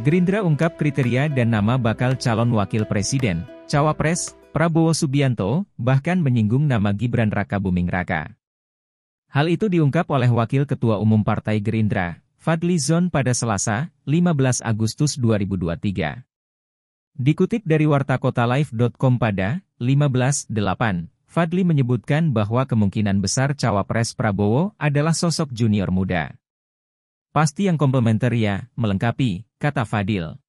Gerindra ungkap kriteria dan nama bakal calon wakil presiden, Cawapres, Prabowo Subianto, bahkan menyinggung nama Gibran Raka Buming Raka. Hal itu diungkap oleh Wakil Ketua Umum Partai Gerindra, Fadli Zon pada Selasa, 15 Agustus 2023. Dikutip dari wartakotalife.com pada 15.8, Fadli menyebutkan bahwa kemungkinan besar cawapres Prabowo adalah sosok junior muda. Pasti yang komplementer ya, melengkapi, kata Fadil.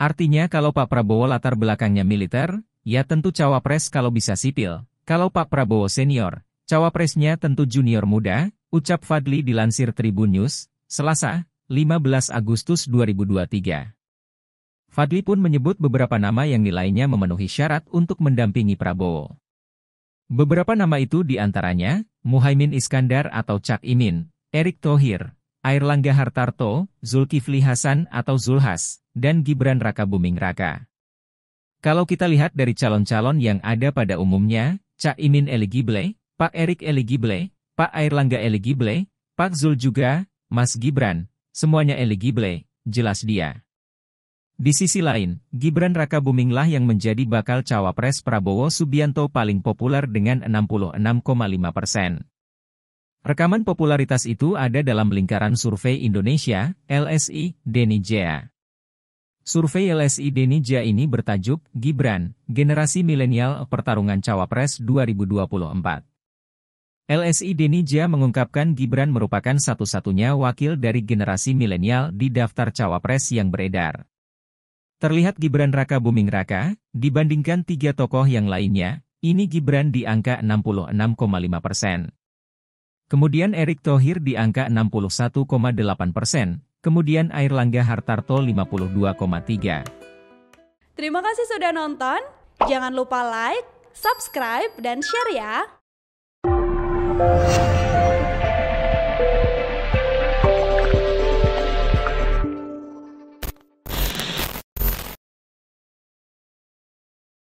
Artinya kalau Pak Prabowo latar belakangnya militer, ya tentu cawapres kalau bisa sipil. Kalau Pak Prabowo senior, cawapresnya tentu junior muda, ucap Fadli dilansir Tribun News, Selasa, 15 Agustus 2023. Fadli pun menyebut beberapa nama yang nilainya memenuhi syarat untuk mendampingi Prabowo. Beberapa nama itu diantaranya, Muhaimin Iskandar atau Cak Imin, Erick Thohir, Airlangga Hartarto, Zulkifli Hasan atau Zulhas, dan Gibran Raka Buming Raka. Kalau kita lihat dari calon-calon yang ada pada umumnya, Cak Imin eligible, Pak Erik eligible, Pak Airlangga eligible, Pak Zul juga, Mas Gibran, semuanya eligible, jelas dia. Di sisi lain, Gibran Raka Buming lah yang menjadi bakal cawapres Prabowo Subianto paling populer dengan 66,5 persen. Rekaman popularitas itu ada dalam lingkaran survei Indonesia, LSI, Denija. Survei LSI Denija ini bertajuk, Gibran, Generasi Milenial Pertarungan Cawapres 2024. LSI Denija mengungkapkan Gibran merupakan satu-satunya wakil dari generasi milenial di daftar cawapres yang beredar. Terlihat Gibran Raka Buming Raka, dibandingkan tiga tokoh yang lainnya, ini Gibran di angka 66,5 persen. Kemudian Erick Thohir di angka 61,8 persen, kemudian Airlangga Hartarto 52,3. Terima kasih sudah nonton, jangan lupa like, subscribe, dan share ya!